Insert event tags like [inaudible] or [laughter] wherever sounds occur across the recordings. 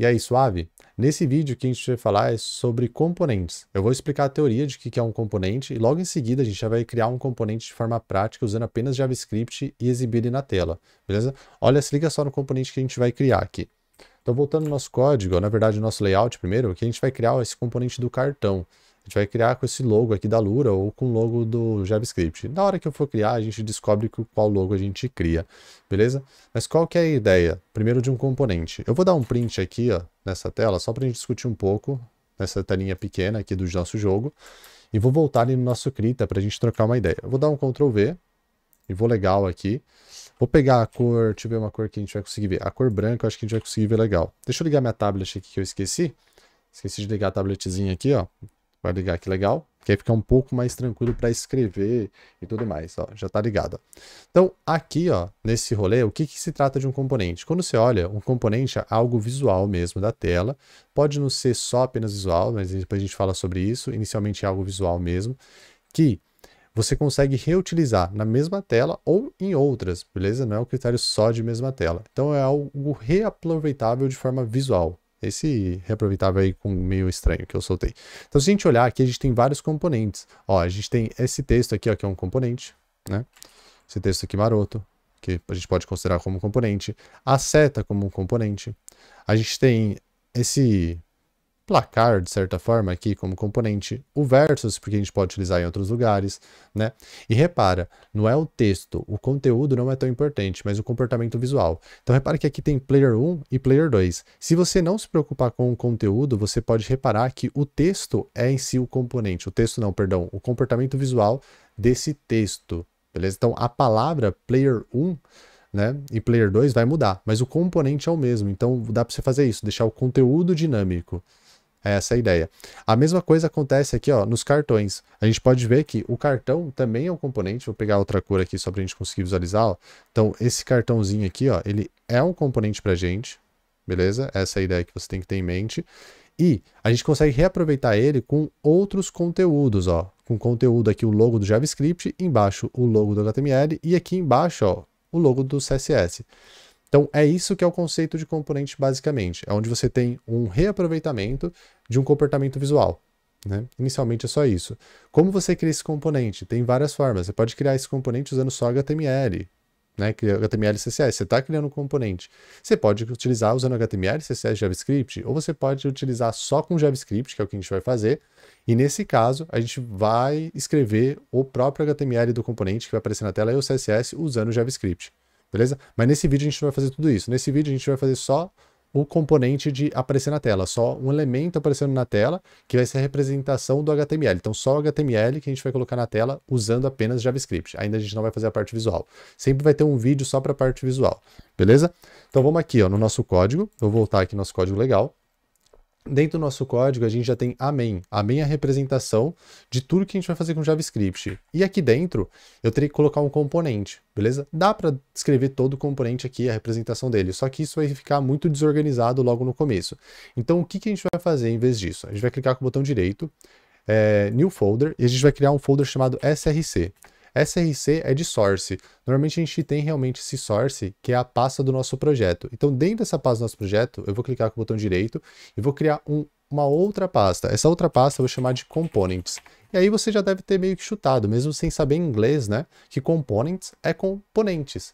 E aí, suave? Nesse vídeo que a gente vai falar é sobre componentes. Eu vou explicar a teoria de que é um componente e logo em seguida a gente já vai criar um componente de forma prática usando apenas JavaScript e exibir ele na tela, beleza? Olha, se liga só no componente que a gente vai criar aqui. Então, voltando ao nosso código, na verdade, o nosso layout primeiro, que a gente vai criar é esse componente do cartão gente vai criar com esse logo aqui da Lura ou com o logo do JavaScript. Na hora que eu for criar, a gente descobre qual logo a gente cria, beleza? Mas qual que é a ideia? Primeiro de um componente. Eu vou dar um print aqui, ó, nessa tela, só para a gente discutir um pouco, nessa telinha pequena aqui do nosso jogo. E vou voltar ali no nosso Krita para a gente trocar uma ideia. Eu vou dar um Ctrl V e vou legal aqui. Vou pegar a cor, deixa eu ver uma cor que a gente vai conseguir ver. A cor branca eu acho que a gente vai conseguir ver legal. Deixa eu ligar minha tablet aqui que eu esqueci. Esqueci de ligar a tabletzinha aqui, ó. Vai ligar aqui, legal? Que aí fica um pouco mais tranquilo para escrever e tudo mais, ó, já está ligado. Ó. Então, aqui, ó, nesse rolê, o que, que, se trata de um componente? Quando você olha, um componente é algo visual mesmo da tela, pode não ser só apenas visual, mas depois a gente fala sobre isso, inicialmente é algo visual mesmo, que você consegue reutilizar na mesma tela ou em outras, beleza? Não é um critério só de mesma tela. Então, é algo reaproveitável de forma visual, esse reaproveitável aí com meio estranho que eu soltei. Então, se a gente olhar aqui, a gente tem vários componentes. Ó, a gente tem esse texto aqui, ó, que é um componente, né? Esse texto aqui maroto, que a gente pode considerar como componente. A seta como um componente. A gente tem esse placar, de certa forma, aqui como componente, o versus, porque a gente pode utilizar em outros lugares, né? E repara, não é o texto, o conteúdo não é tão importante, mas o comportamento visual. Então repara que aqui tem player 1 e player 2. Se você não se preocupar com o conteúdo, você pode reparar que o texto é em si o componente, o texto não, perdão, o comportamento visual desse texto, beleza? Então a palavra player 1 né? E player 2 vai mudar, mas o componente é o mesmo. Então dá para você fazer isso, deixar o conteúdo dinâmico. É essa a ideia. A mesma coisa acontece aqui ó, nos cartões. A gente pode ver que o cartão também é um componente. Vou pegar outra cor aqui só para a gente conseguir visualizar. Ó. Então, esse cartãozinho aqui, ó, ele é um componente para a gente. Beleza? Essa é a ideia que você tem que ter em mente. E a gente consegue reaproveitar ele com outros conteúdos, ó. Com conteúdo aqui, o logo do JavaScript, embaixo o logo do HTML e aqui embaixo, ó, o logo do CSS. Então, é isso que é o conceito de componente, basicamente. É onde você tem um reaproveitamento de um comportamento visual. Né? Inicialmente é só isso. Como você cria esse componente? Tem várias formas. Você pode criar esse componente usando só HTML, né? É HTML e CSS. Você está criando um componente. Você pode utilizar usando HTML, CSS, JavaScript, ou você pode utilizar só com JavaScript, que é o que a gente vai fazer. E nesse caso, a gente vai escrever o próprio HTML do componente que vai aparecer na tela e o CSS usando o JavaScript beleza? Mas nesse vídeo a gente não vai fazer tudo isso. Nesse vídeo a gente vai fazer só o componente de aparecer na tela, só um elemento aparecendo na tela, que vai ser a representação do HTML. Então, só o HTML que a gente vai colocar na tela usando apenas JavaScript. Ainda a gente não vai fazer a parte visual. Sempre vai ter um vídeo só para a parte visual, beleza? Então, vamos aqui ó, no nosso código. Vou voltar aqui no nosso código legal. Dentro do nosso código, a gente já tem Amém. Amém é a representação de tudo que a gente vai fazer com JavaScript. E aqui dentro, eu teria que colocar um componente, beleza? Dá para escrever todo o componente aqui, a representação dele, só que isso vai ficar muito desorganizado logo no começo. Então, o que, que a gente vai fazer em vez disso? A gente vai clicar com o botão direito, é, New Folder, e a gente vai criar um folder chamado SRC. SRC é de source. Normalmente a gente tem realmente esse source, que é a pasta do nosso projeto. Então, dentro dessa pasta do nosso projeto, eu vou clicar com o botão direito e vou criar um, uma outra pasta. Essa outra pasta eu vou chamar de components. E aí você já deve ter meio que chutado, mesmo sem saber inglês, né? Que components é componentes.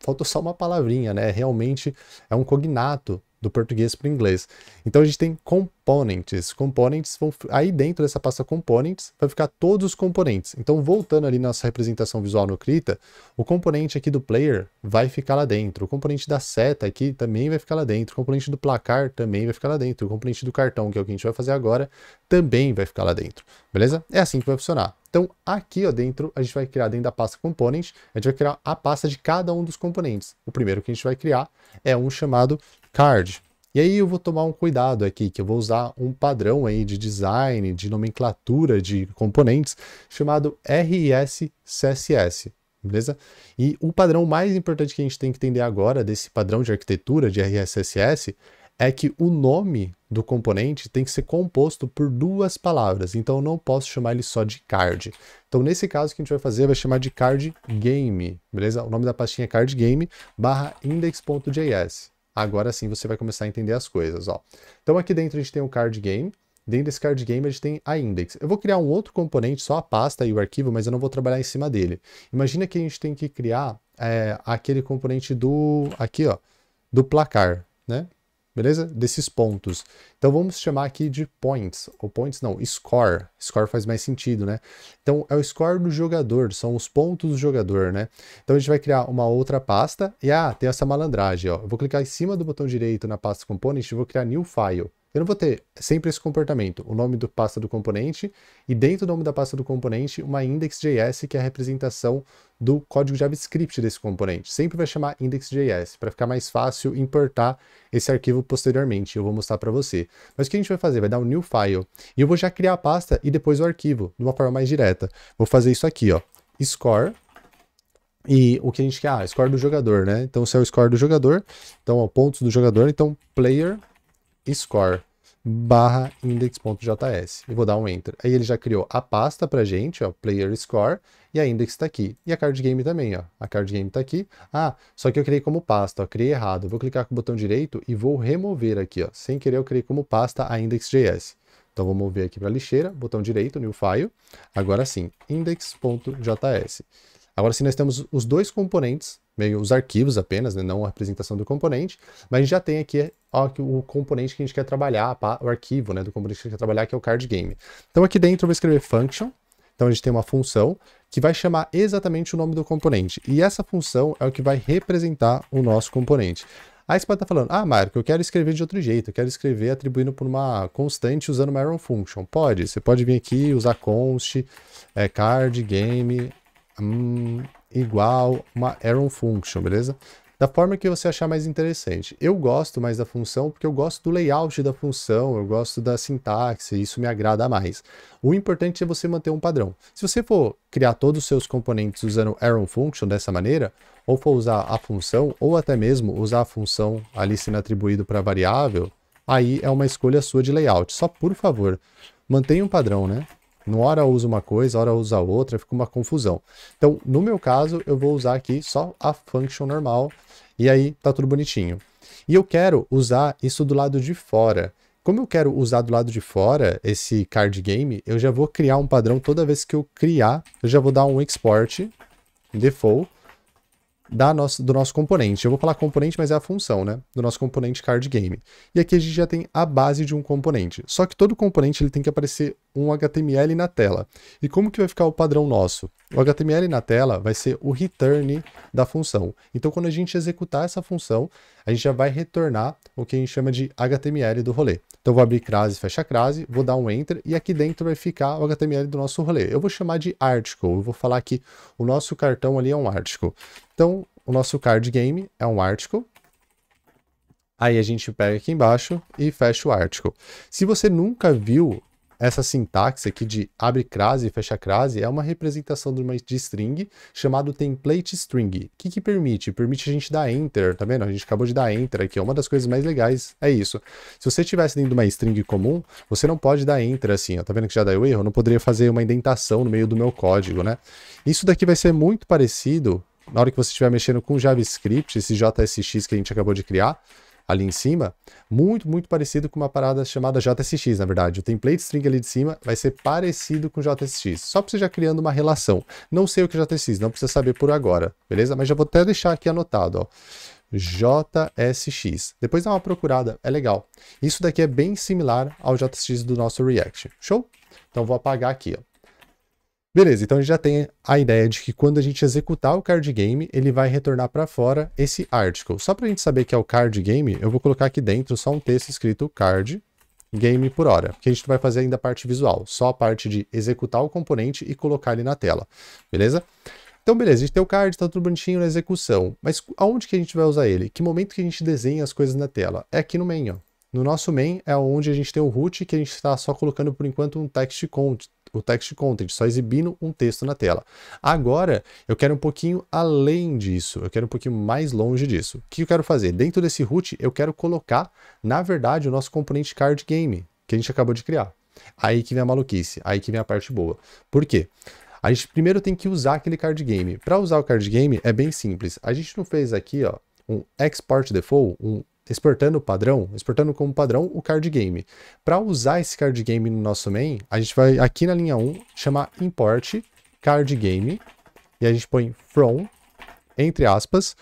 Faltou só uma palavrinha, né? Realmente é um cognato do português para o inglês. Então a gente tem components. Components vão aí dentro dessa pasta components vai ficar todos os componentes. Então voltando ali nossa representação visual no Krita, o componente aqui do player vai ficar lá dentro. O componente da seta aqui também vai ficar lá dentro. O componente do placar também vai ficar lá dentro. O componente do cartão, que é o que a gente vai fazer agora, também vai ficar lá dentro. Beleza? É assim que vai funcionar. Então, aqui ó, dentro, a gente vai criar dentro da pasta component, a gente vai criar a pasta de cada um dos componentes. O primeiro que a gente vai criar é um chamado card. E aí eu vou tomar um cuidado aqui, que eu vou usar um padrão aí de design, de nomenclatura de componentes, chamado ris beleza? E o padrão mais importante que a gente tem que entender agora desse padrão de arquitetura de RSSS é que o nome do componente tem que ser composto por duas palavras, então eu não posso chamar ele só de card. Então nesse caso o que a gente vai fazer vai chamar de card game, beleza? O nome da pastinha é card game barra index.js agora sim você vai começar a entender as coisas, ó. Então aqui dentro a gente tem um card game, dentro desse card game a gente tem a index. Eu vou criar um outro componente, só a pasta e o arquivo, mas eu não vou trabalhar em cima dele. Imagina que a gente tem que criar é, aquele componente do, aqui ó, do placar, né? beleza? Desses pontos. Então vamos chamar aqui de points, ou points não, score. Score faz mais sentido, né? Então é o score do jogador, são os pontos do jogador, né? Então a gente vai criar uma outra pasta e ah, tem essa malandragem, ó. Eu vou clicar em cima do botão direito na pasta component e vou criar new file. Eu não vou ter sempre esse comportamento, o nome da pasta do componente e dentro do nome da pasta do componente uma index.js que é a representação do código JavaScript desse componente. Sempre vai chamar index.js para ficar mais fácil importar esse arquivo posteriormente. Eu vou mostrar para você. Mas o que a gente vai fazer? Vai dar um new file e eu vou já criar a pasta e depois o arquivo de uma forma mais direta. Vou fazer isso aqui, ó, score e o que a gente quer? Ah, score do jogador, né? Então, se é o score do jogador, então, ó, pontos do jogador, então, player score barra index.js e vou dar um enter. Aí ele já criou a pasta pra gente, ó, player score, e a index tá aqui. E a card game também, ó. A card game tá aqui. Ah, só que eu criei como pasta, ó, criei errado. Vou clicar com o botão direito e vou remover aqui, ó. Sem querer eu criei como pasta a index.js. Então vou mover aqui para lixeira, botão direito, new file. Agora sim, index.js. Agora sim nós temos os dois componentes meio os arquivos apenas, né, não a representação do componente, mas a gente já tem aqui ó, o componente que a gente quer trabalhar, o arquivo né, do componente que a gente quer trabalhar, que é o card game. Então aqui dentro eu vou escrever function, então a gente tem uma função que vai chamar exatamente o nome do componente, e essa função é o que vai representar o nosso componente. Aí você pode estar tá falando, ah, Marco, eu quero escrever de outro jeito, eu quero escrever atribuindo por uma constante usando uma arrow function. Pode, você pode vir aqui usar const, é, card, game, hum, igual uma Aaron function, beleza? Da forma que você achar mais interessante. Eu gosto mais da função porque eu gosto do layout da função, eu gosto da sintaxe, isso me agrada mais. O importante é você manter um padrão. Se você for criar todos os seus componentes usando Aaron function dessa maneira, ou for usar a função, ou até mesmo usar a função ali sendo atribuído para variável, aí é uma escolha sua de layout. Só por favor, mantenha um padrão, né? Não hora usa uma coisa, hora usa outra, fica uma confusão. Então, no meu caso, eu vou usar aqui só a function normal e aí tá tudo bonitinho. E eu quero usar isso do lado de fora. Como eu quero usar do lado de fora esse card game, eu já vou criar um padrão toda vez que eu criar, eu já vou dar um export default da nosso, do nosso componente. Eu vou falar componente, mas é a função, né? Do nosso componente card game. E aqui a gente já tem a base de um componente. Só que todo componente ele tem que aparecer um HTML na tela. E como que vai ficar o padrão nosso? O HTML na tela vai ser o return da função. Então, quando a gente executar essa função, a gente já vai retornar o que a gente chama de HTML do rolê. Então, vou abrir crase, fecha crase, vou dar um enter e aqui dentro vai ficar o HTML do nosso rolê. Eu vou chamar de article, eu vou falar que o nosso cartão ali é um article. Então, o nosso card game é um article, Aí a gente pega aqui embaixo e fecha o article. Se você nunca viu essa sintaxe aqui de abre crase e fecha crase é uma representação de uma de string chamado template string. O que, que permite? Permite a gente dar enter, tá vendo? A gente acabou de dar enter aqui, é uma das coisas mais legais é isso. Se você estivesse dentro de uma string comum, você não pode dar enter assim, ó, tá vendo que já deu erro? Eu não poderia fazer uma indentação no meio do meu código, né? Isso daqui vai ser muito parecido na hora que você estiver mexendo com JavaScript, esse JSX que a gente acabou de criar, ali em cima, muito, muito parecido com uma parada chamada JSX, na verdade. O template string ali de cima vai ser parecido com JSX, só para você já criando uma relação. Não sei o que é JSX, não precisa saber por agora, beleza? Mas já vou até deixar aqui anotado, ó. JSX. Depois dá uma procurada, é legal. Isso daqui é bem similar ao JSX do nosso React. Show? Então vou apagar aqui, ó. Beleza, então a gente já tem a ideia de que quando a gente executar o card game, ele vai retornar para fora esse article. Só para a gente saber que é o card game, eu vou colocar aqui dentro só um texto escrito card game por hora, que a gente vai fazer ainda a parte visual, só a parte de executar o componente e colocar ele na tela, beleza? Então, beleza, a gente tem o card, está tudo bonitinho na execução, mas aonde que a gente vai usar ele? Que momento que a gente desenha as coisas na tela? É aqui no main, ó. No nosso main é onde a gente tem o root, que a gente está só colocando por enquanto um text content, o text content, só exibindo um texto na tela. Agora, eu quero um pouquinho além disso, eu quero um pouquinho mais longe disso. O que eu quero fazer? Dentro desse root, eu quero colocar, na verdade, o nosso componente card game, que a gente acabou de criar. Aí que vem a maluquice, aí que vem a parte boa. Por quê? A gente primeiro tem que usar aquele card game. Para usar o card game é bem simples. A gente não fez aqui, ó, um export default, um exportando o padrão, exportando como padrão o card game. Para usar esse card game no nosso main, a gente vai aqui na linha 1 chamar import card game e a gente põe from entre aspas.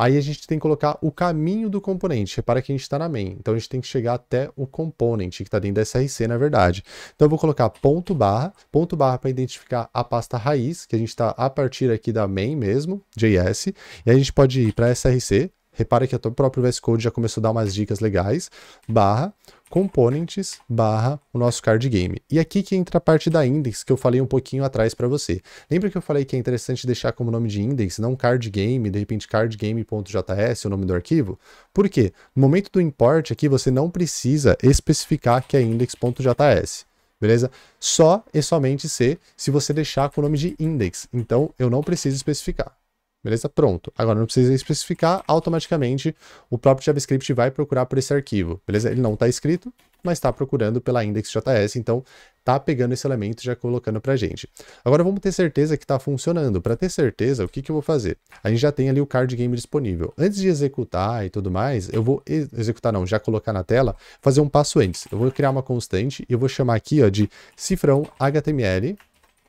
Aí a gente tem que colocar o caminho do componente. Repara que a gente está na main, então a gente tem que chegar até o component que está dentro da SRC, na verdade. Então eu vou colocar ponto barra, ponto barra para identificar a pasta raiz, que a gente está a partir aqui da main mesmo, JS. E aí a gente pode ir para SRC, Repara que o próprio VS Code já começou a dar umas dicas legais. Barra components barra o nosso card game. E aqui que entra a parte da index que eu falei um pouquinho atrás para você. Lembra que eu falei que é interessante deixar como nome de index, não card game, de repente cardgame.js, o nome do arquivo? Por quê? No momento do import aqui você não precisa especificar que é index.js. Beleza? Só e somente ser se você deixar com o nome de index. Então eu não preciso especificar. Beleza? Pronto. Agora não precisa especificar, automaticamente o próprio JavaScript vai procurar por esse arquivo. Beleza? Ele não está escrito, mas está procurando pela index.js, então está pegando esse elemento e já colocando para gente. Agora vamos ter certeza que está funcionando. Para ter certeza, o que, que eu vou fazer? A gente já tem ali o card game disponível. Antes de executar e tudo mais, eu vou executar não, já colocar na tela, fazer um passo antes. Eu vou criar uma constante e eu vou chamar aqui ó, de cifrão html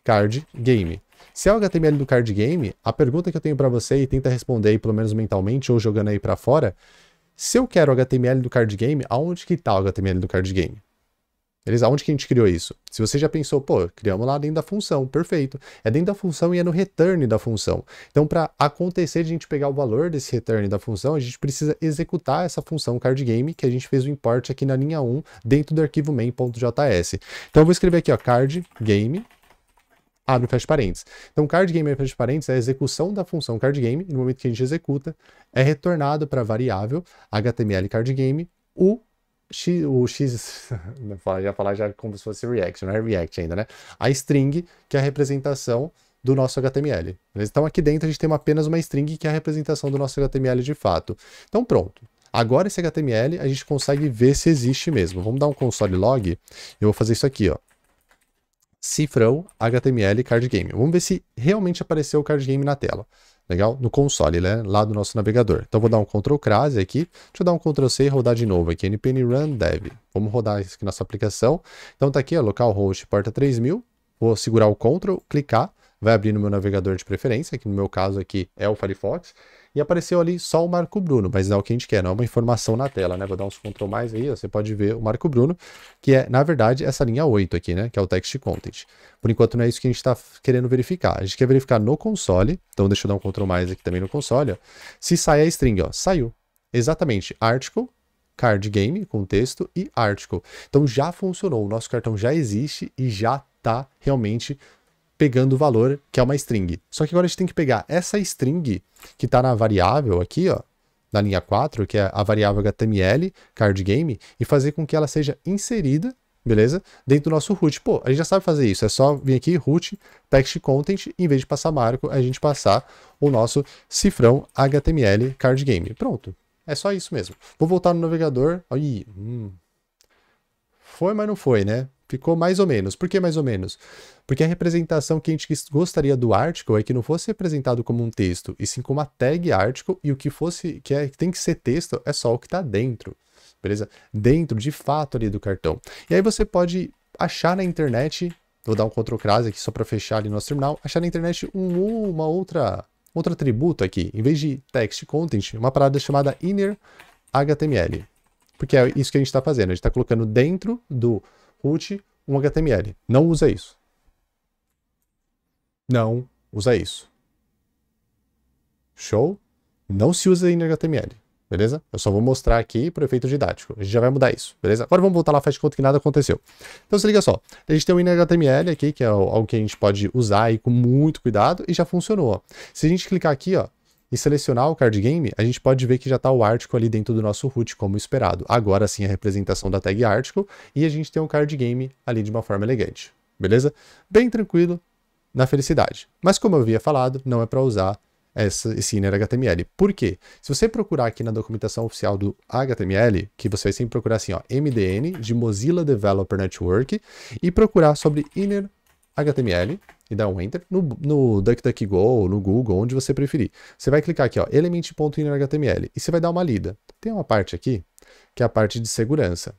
card game. Se é o HTML do card game, a pergunta que eu tenho para você e tenta responder aí, pelo menos mentalmente ou jogando aí para fora, se eu quero o HTML do card game, aonde que tá o HTML do card game? Beleza? Aonde que a gente criou isso? Se você já pensou, pô, criamos lá dentro da função, perfeito. É dentro da função e é no return da função. Então, para acontecer de a gente pegar o valor desse return da função, a gente precisa executar essa função card game que a gente fez o import aqui na linha 1 dentro do arquivo main.js. Então, eu vou escrever aqui, ó, card game abre ah, e fecha parênteses. Então, card game abre fecha parênteses é a execução da função card game, e no momento que a gente executa, é retornado para a variável HTML card game o X, o X, já [laughs] falar já como se fosse React, não é React ainda, né? A string, que é a representação do nosso HTML. Beleza? Então aqui dentro a gente tem apenas uma string que é a representação do nosso HTML de fato. Então pronto. Agora esse HTML a gente consegue ver se existe mesmo. Vamos dar um console log. Eu vou fazer isso aqui, ó cifrão HTML card game. Vamos ver se realmente apareceu o card game na tela. Legal? No console, né? Lá do nosso navegador. Então vou dar um Ctrl crase aqui. Deixa eu dar um Ctrl C e rodar de novo aqui. npm run dev. Vamos rodar isso aqui nossa aplicação. Então tá aqui, ó, localhost porta 3000. Vou segurar o Ctrl, clicar. Vai abrir no meu navegador de preferência, que no meu caso aqui é o Firefox. E apareceu ali só o Marco Bruno, mas não é o que a gente quer, não é uma informação na tela, né? Vou dar uns CTRL mais aí, ó, você pode ver o Marco Bruno, que é, na verdade, essa linha 8 aqui, né? Que é o Text Content. Por enquanto não é isso que a gente está querendo verificar. A gente quer verificar no console, então deixa eu dar um CTRL mais aqui também no console, ó, se sai a string, ó, saiu. Exatamente, article, card game com texto e article. Então já funcionou, o nosso cartão já existe e já está realmente pegando o valor, que é uma string. Só que agora a gente tem que pegar essa string que está na variável aqui, ó, na linha 4, que é a variável HTML, card game, e fazer com que ela seja inserida, beleza? Dentro do nosso root. Pô, a gente já sabe fazer isso, é só vir aqui, root, text content, em vez de passar marco, a gente passar o nosso cifrão HTML card game. Pronto. É só isso mesmo. Vou voltar no navegador. Aí, hum. Foi, mas não foi, né? ficou mais ou menos. Por que mais ou menos? Porque a representação que a gente gostaria do article é que não fosse representado como um texto, e sim como uma tag article, e o que fosse que, é, que tem que ser texto é só o que está dentro, beleza? Dentro, de fato, ali do cartão. E aí você pode achar na internet, vou dar um Ctrl crase aqui só para fechar ali nosso terminal, achar na internet um, uma outra outro atributo aqui, em vez de text content, uma parada chamada inner HTML. Porque é isso que a gente está fazendo, a gente está colocando dentro do root um HTML. Não usa isso. Não usa isso. Show? Não se usa em HTML, beleza? Eu só vou mostrar aqui para efeito didático. A gente já vai mudar isso, beleza? Agora vamos voltar lá, faz de conta que nada aconteceu. Então se liga só, a gente tem o inHTML aqui, que é algo que a gente pode usar aí com muito cuidado e já funcionou. Se a gente clicar aqui, ó, e selecionar o card game, a gente pode ver que já está o article ali dentro do nosso root, como esperado. Agora sim a representação da tag article e a gente tem o um card game ali de uma forma elegante. Beleza? Bem tranquilo, na felicidade. Mas como eu havia falado, não é para usar essa, esse inner HTML. Por quê? Se você procurar aqui na documentação oficial do HTML, que você vai sempre procurar assim, ó, MDN, de Mozilla Developer Network, e procurar sobre inner HTML, e dá um Enter no, no DuckDuckGo, no Google, onde você preferir. Você vai clicar aqui, ó, element.inner.html e você vai dar uma lida. Tem uma parte aqui que é a parte de segurança.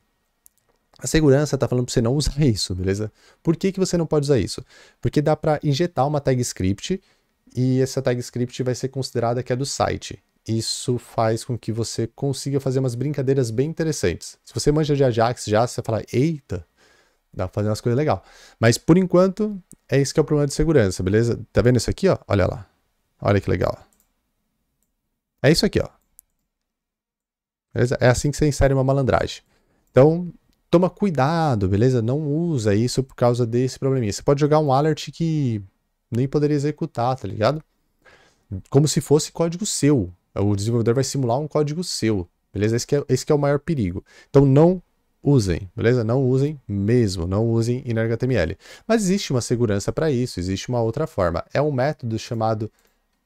A segurança está falando para você não usar [laughs] isso, beleza? Por que, que você não pode usar isso? Porque dá para injetar uma tag script e essa tag script vai ser considerada que é do site. Isso faz com que você consiga fazer umas brincadeiras bem interessantes. Se você manja de Ajax já, você fala, eita, dá pra fazer umas coisas legais. Mas por enquanto, é isso que é o problema de segurança, beleza? Tá vendo isso aqui, ó? Olha lá. Olha que legal. É isso aqui, ó. Beleza? É assim que você insere uma malandragem. Então, toma cuidado, beleza? Não usa isso por causa desse probleminha. Você pode jogar um alert que nem poderia executar, tá ligado? Como se fosse código seu. O desenvolvedor vai simular um código seu, beleza? Esse é, esse é o maior perigo. Então, não usem, beleza? Não usem mesmo, não usem em Mas existe uma segurança para isso, existe uma outra forma. É um método chamado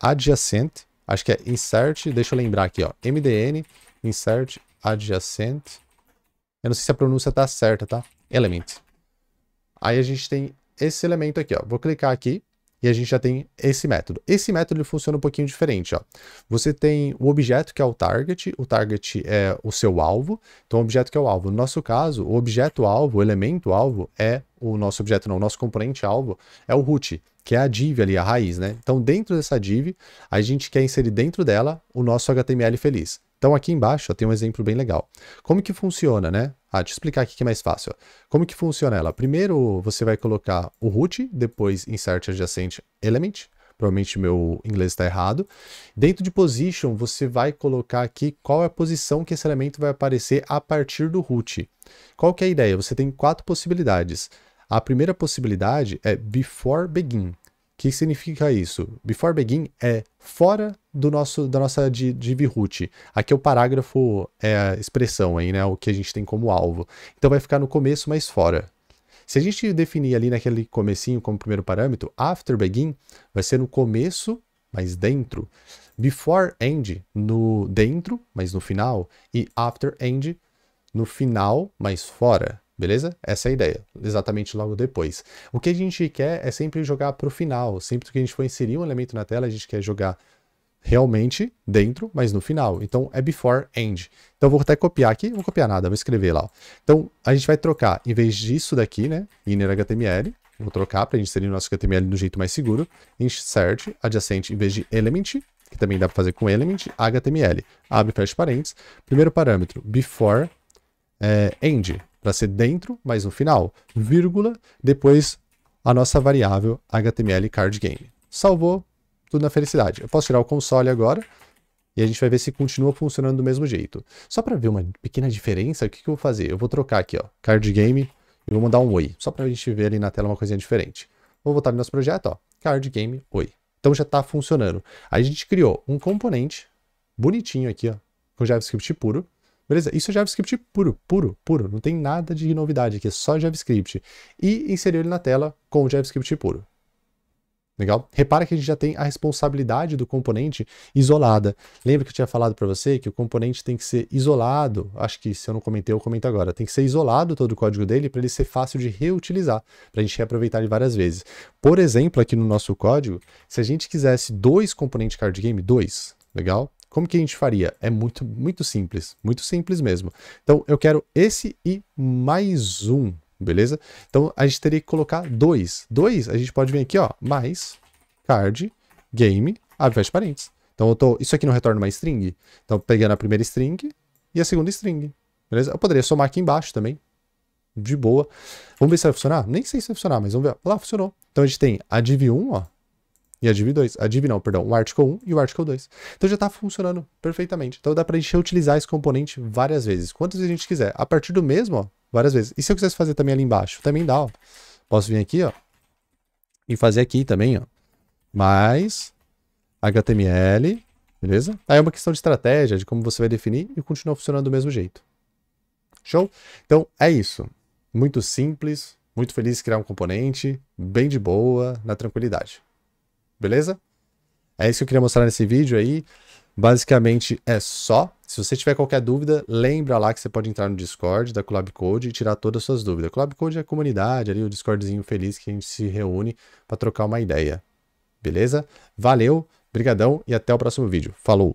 adjacent, acho que é insert, deixa eu lembrar aqui, ó, MDN, insert adjacent. Eu não sei se a pronúncia está certa, tá? Element. Aí a gente tem esse elemento aqui, ó. Vou clicar aqui, e a gente já tem esse método. Esse método funciona um pouquinho diferente. Ó. Você tem o objeto que é o target, o target é o seu alvo, então o objeto que é o alvo. No nosso caso, o objeto alvo, o elemento alvo, é o nosso objeto, não, o nosso componente alvo é o root, que é a div ali, a raiz, né? Então dentro dessa div, a gente quer inserir dentro dela o nosso HTML feliz. Então aqui embaixo ó, tem um exemplo bem legal. Como que funciona, né? Ah, deixa eu explicar aqui que é mais fácil. Como que funciona ela? Primeiro você vai colocar o root, depois insert adjacent element. Provavelmente meu inglês está errado. Dentro de position, você vai colocar aqui qual é a posição que esse elemento vai aparecer a partir do root. Qual que é a ideia? Você tem quatro possibilidades. A primeira possibilidade é before begin. O que significa isso? Before begin é fora do nosso da nossa div root. Aqui é o parágrafo, é a expressão aí, né? O que a gente tem como alvo. Então vai ficar no começo, mas fora. Se a gente definir ali naquele comecinho como primeiro parâmetro, after begin vai ser no começo, mas dentro. Before end, no dentro, mas no final. E after end, no final, mas fora. Beleza? Essa é a ideia, exatamente logo depois. O que a gente quer é sempre jogar para o final. Sempre que a gente for inserir um elemento na tela, a gente quer jogar realmente dentro, mas no final. Então é before end. Então vou até copiar aqui, não vou copiar nada, vou escrever lá. Ó. Então a gente vai trocar, em vez disso daqui, né, inner HTML, vou trocar para a gente inserir o nosso HTML do jeito mais seguro, insert adjacente em vez de element, que também dá para fazer com element, HTML. Abre, fecha parênteses. Primeiro parâmetro, before é, end para ser dentro, mas no final, vírgula, depois a nossa variável HTML card game. Salvou, tudo na felicidade. Eu posso tirar o console agora e a gente vai ver se continua funcionando do mesmo jeito. Só para ver uma pequena diferença, o que, que eu vou fazer? Eu vou trocar aqui, ó, card game e vou mandar um oi, só para a gente ver ali na tela uma coisinha diferente. Vou voltar no nosso projeto, ó, card game oi. Então já está funcionando. Aí a gente criou um componente bonitinho aqui, ó, com JavaScript puro, Beleza? Isso é JavaScript puro, puro, puro. Não tem nada de novidade aqui, é só JavaScript. E inseriu ele na tela com o JavaScript puro. Legal? Repara que a gente já tem a responsabilidade do componente isolada. Lembra que eu tinha falado para você que o componente tem que ser isolado? Acho que se eu não comentei, eu comento agora. Tem que ser isolado todo o código dele para ele ser fácil de reutilizar, para a gente reaproveitar ele várias vezes. Por exemplo, aqui no nosso código, se a gente quisesse dois componentes card game, dois, legal? Como que a gente faria? É muito, muito simples, muito simples mesmo. Então, eu quero esse e mais um, beleza? Então, a gente teria que colocar dois. Dois, a gente pode vir aqui, ó, mais card, game, abre, fecha parênteses. Então, eu tô, isso aqui não retorna uma string? Então, pegando a primeira string e a segunda string, beleza? Eu poderia somar aqui embaixo também, de boa. Vamos ver se vai funcionar? Nem sei se vai funcionar, mas vamos ver. Lá, funcionou. Então, a gente tem a div1, ó, e a div 2. A div não, perdão, o article 1 e o article 2. Então já está funcionando perfeitamente. Então dá para a gente utilizar esse componente várias vezes, quantas vezes a gente quiser. A partir do mesmo, ó, várias vezes. E se eu quisesse fazer também ali embaixo? Também dá, ó. Posso vir aqui, ó, e fazer aqui também, ó. Mais HTML, beleza? Aí é uma questão de estratégia, de como você vai definir e continua funcionando do mesmo jeito. Show? Então é isso. Muito simples, muito feliz de criar um componente, bem de boa, na tranquilidade. Beleza? É isso que eu queria mostrar nesse vídeo aí. Basicamente é só. Se você tiver qualquer dúvida, lembra lá que você pode entrar no Discord da Collab Code e tirar todas as suas dúvidas. Collab Code é a comunidade ali, o Discordzinho feliz que a gente se reúne para trocar uma ideia. Beleza? Valeu, brigadão e até o próximo vídeo. Falou!